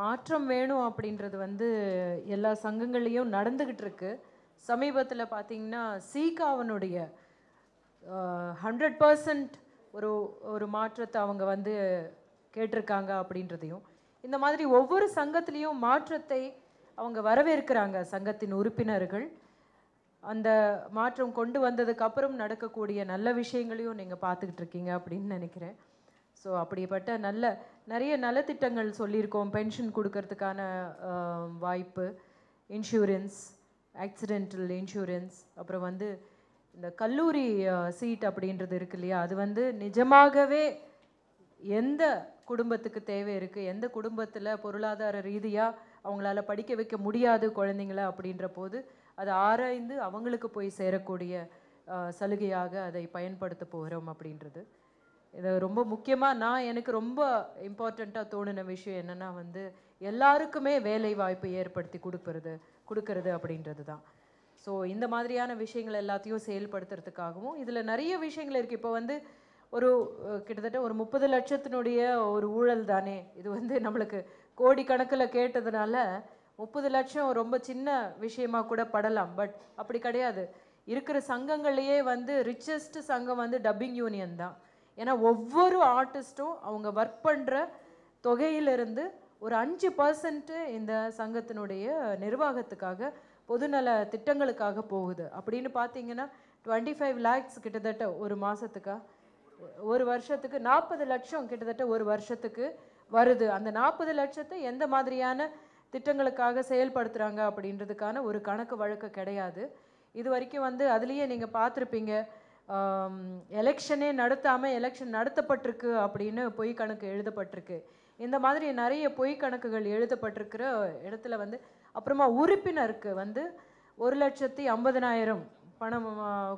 மாற்றம் வேணும் அப்படின்றது வந்து எல்லா சங்கங்கள்லேயும் நடந்துக்கிட்டு இருக்கு சமீபத்தில் பார்த்தீங்கன்னா சீகாவனுடைய ஹண்ட்ரட் பர்சன்ட் ஒரு ஒரு மாற்றத்தை அவங்க வந்து கேட்டிருக்காங்க அப்படின்றதையும் இந்த மாதிரி ஒவ்வொரு சங்கத்திலையும் மாற்றத்தை அவங்க வரவேற்கிறாங்க சங்கத்தின் உறுப்பினர்கள் அந்த மாற்றம் கொண்டு வந்ததுக்கு அப்புறம் நடக்கக்கூடிய நல்ல விஷயங்களையும் நீங்கள் பார்த்துக்கிட்டு இருக்கீங்க அப்படின்னு நினைக்கிறேன் ஸோ அப்படிப்பட்ட நல்ல நிறைய நலத்திட்டங்கள் சொல்லியிருக்கோம் பென்ஷன் கொடுக்கறதுக்கான வாய்ப்பு இன்சூரன்ஸ் ஆக்சிடென்டல் இன்சூரன்ஸ் அப்புறம் வந்து இந்த கல்லூரி சீட் அப்படின்றது இருக்கு இல்லையா அது வந்து நிஜமாகவே எந்த குடும்பத்துக்கு தேவை இருக்குது எந்த குடும்பத்தில் பொருளாதார ரீதியாக அவங்களால படிக்க வைக்க முடியாது குழந்தைங்கள அப்படின்ற போது அதை ஆராய்ந்து அவங்களுக்கு போய் சேரக்கூடிய சலுகையாக அதை பயன்படுத்த போகிறோம் அப்படின்றது இதை ரொம்ப முக்கியமாக நான் எனக்கு ரொம்ப இம்பார்ட்டண்ட்டாக தோணின விஷயம் என்னென்னா வந்து எல்லாருக்குமே வேலை வாய்ப்பு ஏற்படுத்தி கொடுப்பறது கொடுக்கறது அப்படின்றது தான் ஸோ இந்த மாதிரியான விஷயங்கள் எல்லாத்தையும் செயல்படுத்துறதுக்காகவும் இதில் நிறைய விஷயங்கள் இருக்குது இப்போ வந்து ஒரு கிட்டத்தட்ட ஒரு முப்பது லட்சத்தினுடைய ஒரு ஊழல் தானே இது வந்து நம்மளுக்கு கோடி கணக்கில் கேட்டதுனால முப்பது லட்சம் ரொம்ப சின்ன விஷயமாக கூட படலாம் பட் அப்படி கிடையாது இருக்கிற சங்கங்கள்லேயே வந்து ரிச்சஸ்ட் சங்கம் வந்து டப்பிங் யூனியன் தான் ஏன்னா ஒவ்வொரு ஆர்டிஸ்ட்டும் அவங்க ஒர்க் பண்ணுற தொகையிலிருந்து ஒரு அஞ்சு பர்சன்ட்டு இந்த சங்கத்தினுடைய நிர்வாகத்துக்காக பொதுநல திட்டங்களுக்காக போகுது அப்படின்னு பார்த்தீங்கன்னா டுவெண்ட்டி ஃபைவ் லேக்ஸ் கிட்டத்தட்ட ஒரு மாதத்துக்கா ஒரு வருஷத்துக்கு நாற்பது லட்சம் கிட்டத்தட்ட ஒரு வருஷத்துக்கு வருது அந்த நாற்பது லட்சத்தை எந்த மாதிரியான திட்டங்களுக்காக செயல்படுத்துகிறாங்க அப்படின்றதுக்கான ஒரு கணக்கு வழக்கு கிடையாது இது வரைக்கும் வந்து அதுலேயே நீங்கள் பார்த்துருப்பீங்க எலெக்ஷனே நடத்தாமல் எலெக்ஷன் நடத்தப்பட்டிருக்கு அப்படின்னு பொய் கணக்கு எழுதப்பட்டிருக்கு இந்த மாதிரி நிறைய பொய் கணக்குகள் எழுதப்பட்டிருக்கிற இடத்துல வந்து அப்புறமா உறுப்பினருக்கு வந்து ஒரு லட்சத்தி ஐம்பதனாயிரம் பணம்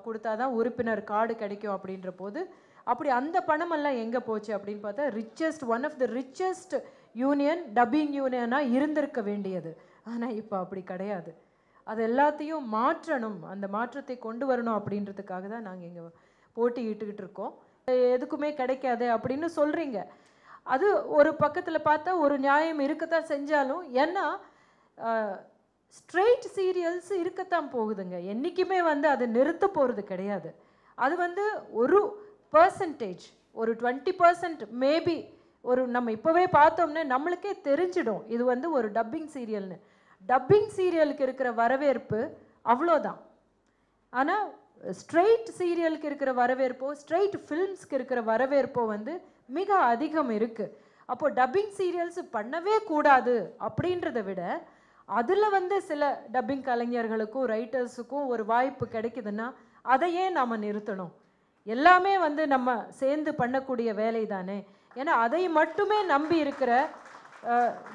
கொடுத்தா தான் உறுப்பினர் கார்டு கிடைக்கும் அப்படின்ற போது அப்படி அந்த பணமெல்லாம் எங்கே போச்சு அப்படின்னு பார்த்தா richest one of the richest union dubbing யூனியனாக இருந்திருக்க வேண்டியது ஆனால் இப்போ அப்படி கிடையாது அது எல்லாத்தையும் மாற்றணும் அந்த மாற்றத்தை கொண்டு வரணும் அப்படின்றதுக்காக தான் நாங்கள் இங்கே போட்டியிட்டுக்கிட்டு இருக்கோம் எதுக்குமே கிடைக்காது அப்படின்னு சொல்கிறீங்க அது ஒரு பக்கத்தில் பார்த்தா ஒரு நியாயம் இருக்கத்தான் செஞ்சாலும் ஏன்னா ஸ்ட்ரெயிட் சீரியல்ஸ் இருக்கத்தான் போகுதுங்க என்றைக்குமே வந்து அதை நிறுத்த போகிறது கிடையாது அது வந்து ஒரு பர்சன்டேஜ் ஒரு டுவெண்ட்டி பர்சன்ட் மேபி ஒரு நம்ம இப்போவே பார்த்தோம்னா நம்மளுக்கே தெரிஞ்சிடும் இது வந்து ஒரு டப்பிங் சீரியல்னு டப்பிங் சீரியலுக்கு இருக்கிற வரவேற்பு அவ்வளோதான் ஆனால் ஸ்ட்ரெயிட் சீரியலுக்கு இருக்கிற வரவேற்போ ஸ்ட்ரெயிட் ஃபில்ம்ஸ்க்கு இருக்கிற வரவேற்போ வந்து மிக அதிகம் இருக்குது அப்போது டப்பிங் சீரியல்ஸ் பண்ணவே கூடாது அப்படின்றத விட அதில் வந்து சில டப்பிங் கலைஞர்களுக்கும் ரைட்டர்ஸுக்கும் ஒரு வாய்ப்பு கிடைக்குதுன்னா அதையே நாம் நிறுத்தணும் எல்லாமே வந்து நம்ம சேர்ந்து பண்ணக்கூடிய வேலை தானே ஏன்னா அதை மட்டுமே நம்பி இருக்கிற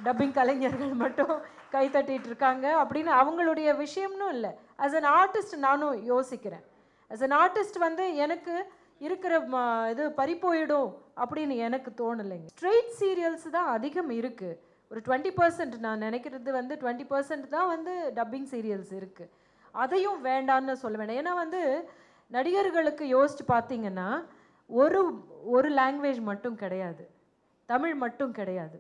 டப்பிங் கலைஞர்கள் மட்டும் கை தட்டிகிட்டு இருக்காங்க அப்படின்னு அவங்களுடைய விஷயம்னு இல்லை அஸ் அன் ஆர்டிஸ்ட் நானும் யோசிக்கிறேன் அஸ் அன் ஆர்டிஸ்ட் வந்து எனக்கு இருக்கிற இது பறிப்போயிடும் அப்படின்னு எனக்கு தோணலைங்க ஸ்ட்ரெயிட் சீரியல்ஸ் தான் அதிகம் இருக்குது ஒரு டுவெண்ட்டி பர்சன்ட் நான் நினைக்கிறது வந்து டுவெண்ட்டி பர்சன்ட் தான் வந்து டப்பிங் சீரியல்ஸ் இருக்குது அதையும் வேண்டான்னு சொல்ல வேண்டாம் ஏன்னா வந்து நடிகர்களுக்கு யோசித்து பார்த்தீங்கன்னா ஒரு ஒரு லாங்குவேஜ் மட்டும் கிடையாது தமிழ் மட்டும் கிடையாது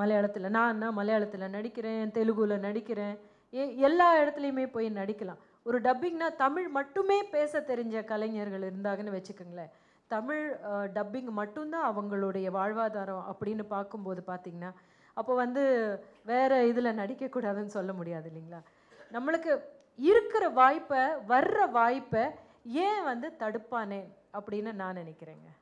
மலையாளத்தில் நான் நான் மலையாளத்தில் நடிக்கிறேன் தெலுங்குல நடிக்கிறேன் ஏ எல்லா இடத்துலையுமே போய் நடிக்கலாம் ஒரு டப்பிங்னா தமிழ் மட்டுமே பேச தெரிஞ்ச கலைஞர்கள் இருந்தாங்கன்னு வச்சுக்கோங்களேன் தமிழ் டப்பிங் மட்டும்தான் அவங்களுடைய வாழ்வாதாரம் அப்படின்னு பார்க்கும்போது பார்த்திங்கன்னா அப்போ வந்து வேறு இதில் நடிக்கக்கூடாதுன்னு சொல்ல முடியாது இல்லைங்களா நம்மளுக்கு இருக்கிற வாய்ப்பை வர்ற வாய்ப்பை ஏன் வந்து தடுப்பானேன் அப்படின்னு நான் நினைக்கிறேங்க